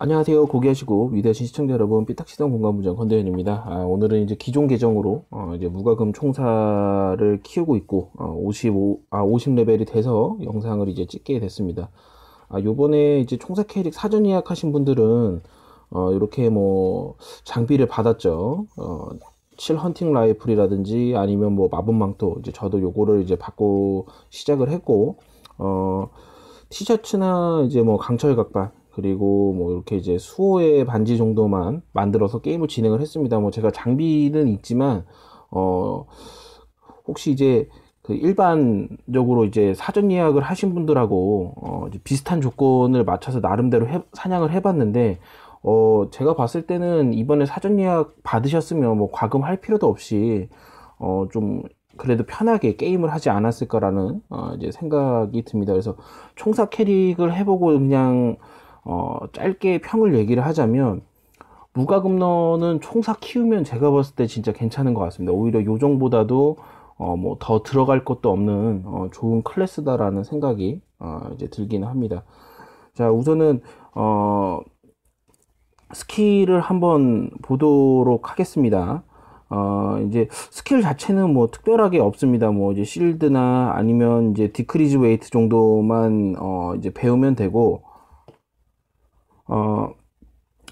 안녕하세요. 고개하시고 위대하신 시청자 여러분, 삐딱시선 공감부장 건대현입니다. 아, 오늘은 이제 기존 계정으로 어, 이제 무과금 총사를 키우고 있고 어, 55, 아 50레벨이 돼서 영상을 이제 찍게 됐습니다. 아, 요번에 이제 총사 캐릭 사전 예약하신 분들은 어, 이렇게 뭐 장비를 받았죠. 어, 7 헌팅 라이플이라든지 아니면 뭐 마법망토 이제 저도 요거를 이제 받고 시작을 했고 어, 티셔츠나 이제 뭐 강철 각반 그리고 뭐 이렇게 이제 수호의 반지 정도만 만들어서 게임을 진행을 했습니다. 뭐 제가 장비는 있지만 어 혹시 이제 그 일반적으로 이제 사전 예약을 하신 분들하고 어 비슷한 조건을 맞춰서 나름대로 해, 사냥을 해봤는데 어 제가 봤을 때는 이번에 사전 예약 받으셨으면 뭐 과금할 필요도 없이 어 좀 그래도 편하게 게임을 하지 않았을까라는 어, 이제 생각이 듭니다. 그래서 총사 캐릭을 해보고 그냥 어, 짧게 평을 얘기를 하자면 무가금너는 총사 키우면 제가 봤을 때 진짜 괜찮은 것 같습니다. 오히려 요정보다도 어, 뭐더 들어갈 것도 없는 어, 좋은 클래스다라는 생각이 어, 이제 들기는 합니다. 자 우선은 어, 스킬을 한번 보도록 하겠습니다. 어, 이제 스킬 자체는 뭐 특별하게 없습니다. 뭐 이제 실드나 아니면 이제 디크리즈 웨이트 정도만 어, 이제 배우면 되고 어,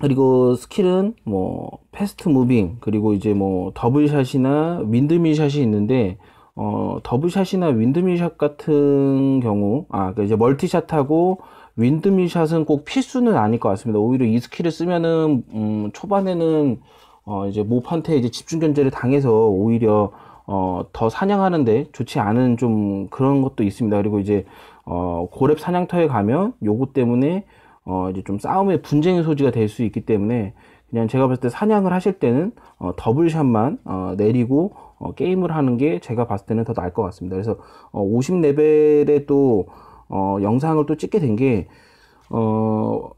그리고 스킬은 뭐 패스트 무빙 그리고 이제 뭐 더블샷이나 윈드밀샷이 있는데 어 더블샷이나 윈드밀샷 같은 경우 아 그러니까 이제 멀티샷하고 윈드밀샷은 꼭 필수는 아닐 것 같습니다 오히려 이 스킬을 쓰면은 음 초반에는 어 이제 모판테 이제 집중 견제를 당해서 오히려 어 더 사냥하는데 좋지 않은 좀 그런 것도 있습니다 그리고 이제 어 고렙 사냥터에 가면 요거 때문에 어, 이제 좀 싸움의 분쟁의 소지가 될 수 있기 때문에 그냥 제가 봤을 때 사냥을 하실 때는 어, 더블샷만 어, 내리고 어, 게임을 하는 게 제가 봤을 때는 더 나을 것 같습니다. 그래서 어, 50레벨에 또 어, 영상을 또 찍게 된 게 어,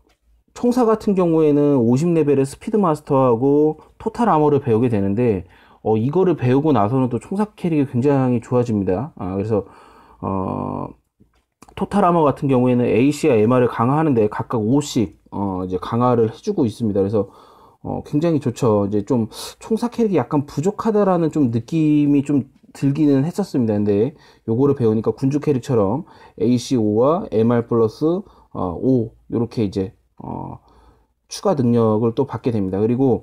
총사 같은 경우에는 50레벨의 스피드 마스터하고 토탈 아머를 배우게 되는데 어, 이거를 배우고 나서는 또 총사 캐릭이 굉장히 좋아집니다. 아, 그래서 어, 토탈아머 같은 경우에는 AC와 MR을 강화하는데 각각 5씩 어 이제 강화를 해주고 있습니다. 그래서 어 굉장히 좋죠. 이제 좀 총사 캐릭이 약간 부족하다라는 좀 느낌이 좀 들기는 했었습니다. 근데 요거를 배우니까 군주 캐릭처럼 AC5와 MR 플러스 어, 5 요렇게 이제 어 추가 능력을 또 받게 됩니다. 그리고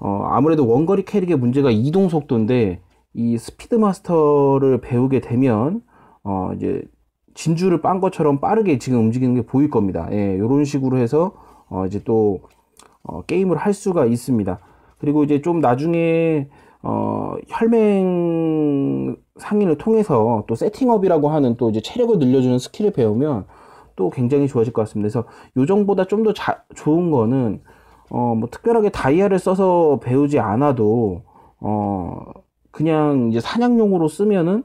어 아무래도 원거리 캐릭의 문제가 이동 속도인데 이 스피드 마스터를 배우게 되면 어 이제 진주를 빤 것처럼 빠르게 지금 움직이는 게 보일 겁니다. 예, 요런 식으로 해서 어 이제 또어 게임을 할 수가 있습니다. 그리고 이제 좀 나중에 어 혈맹 상인을 통해서 또 세팅업이라고 하는 또 이제 체력을 늘려주는 스킬을 배우면 또 굉장히 좋아질 것 같습니다. 그래서 요정보다 좀 더 좋은 거는 어뭐 특별하게 다이아를 써서 배우지 않아도 어 그냥 이제 사냥용으로 쓰면은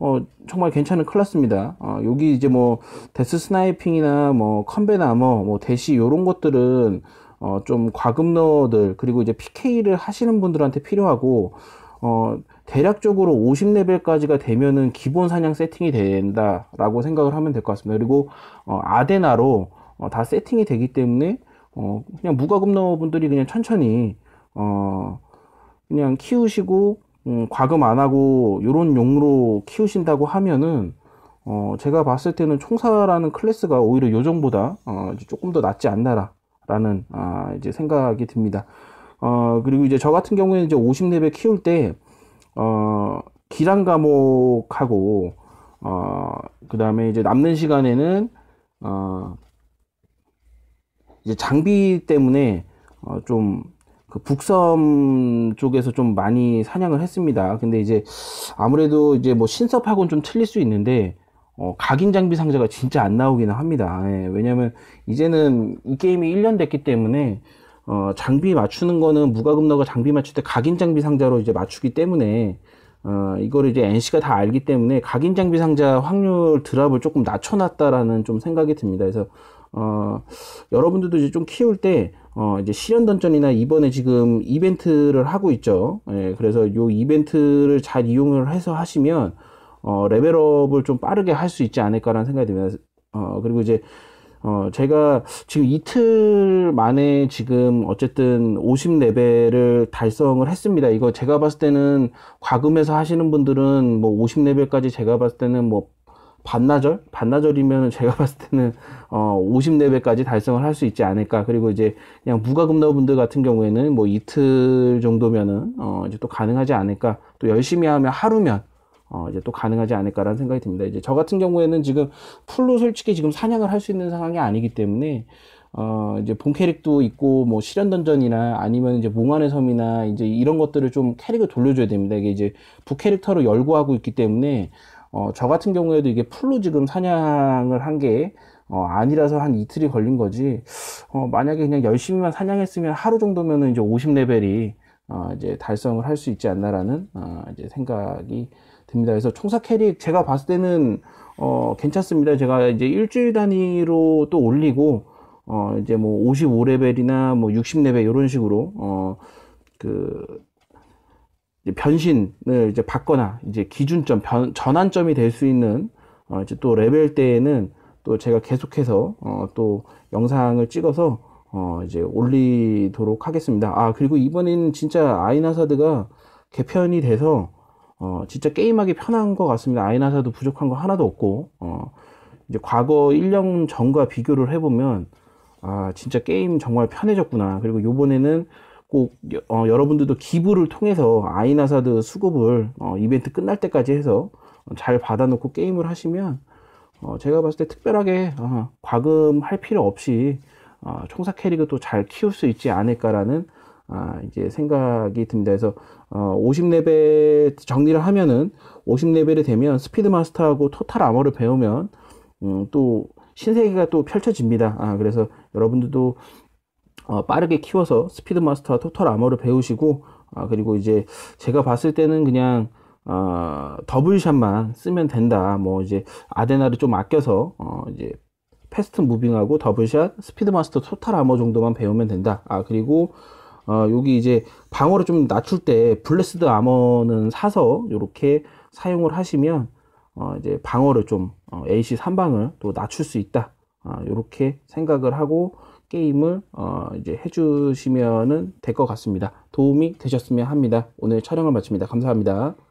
어, 정말 괜찮은 클라스입니다 어, 아, 여기 이제 뭐, 데스 스나이핑이나 뭐, 컴베나머 뭐, 뭐, 대시, 요런 것들은, 어, 좀 과금러들, 그리고 이제 PK를 하시는 분들한테 필요하고, 어, 대략적으로 50레벨까지가 되면은 기본 사냥 세팅이 된다라고 생각을 하면 될 것 같습니다. 그리고, 어, 아데나로, 어, 다 세팅이 되기 때문에, 어, 그냥 무과금러 분들이 그냥 천천히, 어, 그냥 키우시고, 음, 과금 안 하고 이런 용으로 키우신다고 하면은 어, 제가 봤을 때는 총사라는 클래스가 오히려 요정보다 어, 조금 더 낫지 않나라라는 아, 이제 생각이 듭니다. 어, 그리고 이제 저 같은 경우에는 이제 50레벨 키울 때 어, 기란 감옥하고 어, 그다음에 이제 남는 시간에는 어, 이제 장비 때문에 어, 좀그 북섬 쪽에서 좀 많이 사냥을 했습니다. 근데 이제 아무래도 이제 뭐 신섭하고는 좀 틀릴 수 있는데 어, 각인 장비 상자가 진짜 안 나오기는 합니다. 예, 왜냐면 이제는 이 게임이 1년 됐기 때문에 어, 장비 맞추는 거는 무과금너가 장비 맞출 때 각인 장비 상자로 이제 맞추기 때문에 어, 이거를 이제 NC가 다 알기 때문에 각인 장비 상자 확률 드랍을 조금 낮춰놨다라는 좀 생각이 듭니다. 그래서 어, 여러분들도 이제 좀 키울 때, 어, 이제 실현 던전이나 이번에 지금 이벤트를 하고 있죠. 예, 그래서 요 이벤트를 잘 이용을 해서 하시면, 어, 레벨업을 좀 빠르게 할 수 있지 않을까라는 생각이 듭니다. 어, 그리고 이제, 어, 제가 지금 이틀 만에 지금 어쨌든 50레벨을 달성을 했습니다. 이거 제가 봤을 때는 과금해서 하시는 분들은 뭐 50레벨까지 제가 봤을 때는 뭐 반나절? 반나절이면 제가 봤을 때는 어 50레벨까지 달성을 할 수 있지 않을까. 그리고 이제 그냥 무가급러분들 같은 경우에는 뭐 이틀 정도면은 어 이제 또 가능하지 않을까. 또 열심히 하면 하루면 어 이제 또 가능하지 않을까라는 생각이 듭니다. 이제 저 같은 경우에는 지금 풀로 솔직히 지금 사냥을 할 수 있는 상황이 아니기 때문에 어, 이제 본 캐릭도 있고, 뭐, 실현 던전이나 아니면 이제 몽환의 섬이나 이제 이런 것들을 좀 캐릭을 돌려줘야 됩니다. 이게 이제 부 캐릭터로 열고 하고 있기 때문에, 어, 저 같은 경우에도 이게 풀로 지금 사냥을 한 게 어, 아니라서 한 이틀이 걸린 거지. 어, 만약에 그냥 열심히만 사냥했으면 하루 정도면은 이제 50레벨이 어, 이제 달성을 할 수 있지 않나라는 어, 이제 생각이 듭니다. 그래서 총사 캐릭 제가 봤을 때는 어, 괜찮습니다. 제가 이제 일주일 단위로 또 올리고 어, 이제 뭐 55레벨이나 뭐 60레벨 이런 식으로 어, 그 이제 변신을 이제 받거나 이제 기준점 변, 전환점이 될 수 있는 어 이제 또 레벨 때에는 또 제가 계속해서 어또 영상을 찍어서 어 이제 올리도록 하겠습니다. 아 그리고 이번에는 진짜 아이나사드가 개편이 돼서 어 진짜 게임하기 편한 것 같습니다. 아이나사드 부족한 거 하나도 없고 어 이제 과거 1년 전과 비교를 해보면 아 진짜 게임 정말 편해졌구나. 그리고 요번에는 꼭 어, 여러분들도 기부를 통해서 아이나사드 수급을 어, 이벤트 끝날 때까지 해서 잘 받아놓고 게임을 하시면 어, 제가 봤을 때 특별하게 어, 과금할 필요 없이 어, 총사 캐릭을 또잘 키울 수 있지 않을까라는 아, 이제 생각이 듭니다. 그래서 어, 50레벨 정리를 하면은 50레벨이 되면 스피드 마스터하고 토탈 아머를 배우면 음, 또 신세계가 또 펼쳐집니다. 아, 그래서 여러분들도 어, 빠르게 키워서 스피드마스터와 토탈 아머를 배우시고 아, 그리고 이제 제가 봤을 때는 그냥 어, 더블샷만 쓰면 된다. 뭐 이제 아데나를 좀 아껴서 어, 이제 패스트 무빙하고 더블샷, 스피드마스터 토탈 아머 정도만 배우면 된다. 아 그리고 어, 여기 이제 방어를 좀 낮출 때 블레스드 아머는 사서 이렇게 사용을 하시면 어, 이제 방어를 좀 어, AC 3방을 또 낮출 수 있다. 이렇게 아, 생각을 하고 게임을 어 이제 해주시면될 것 같습니다. 도움이 되셨으면 합니다. 오늘 촬영을 마칩니다. 감사합니다.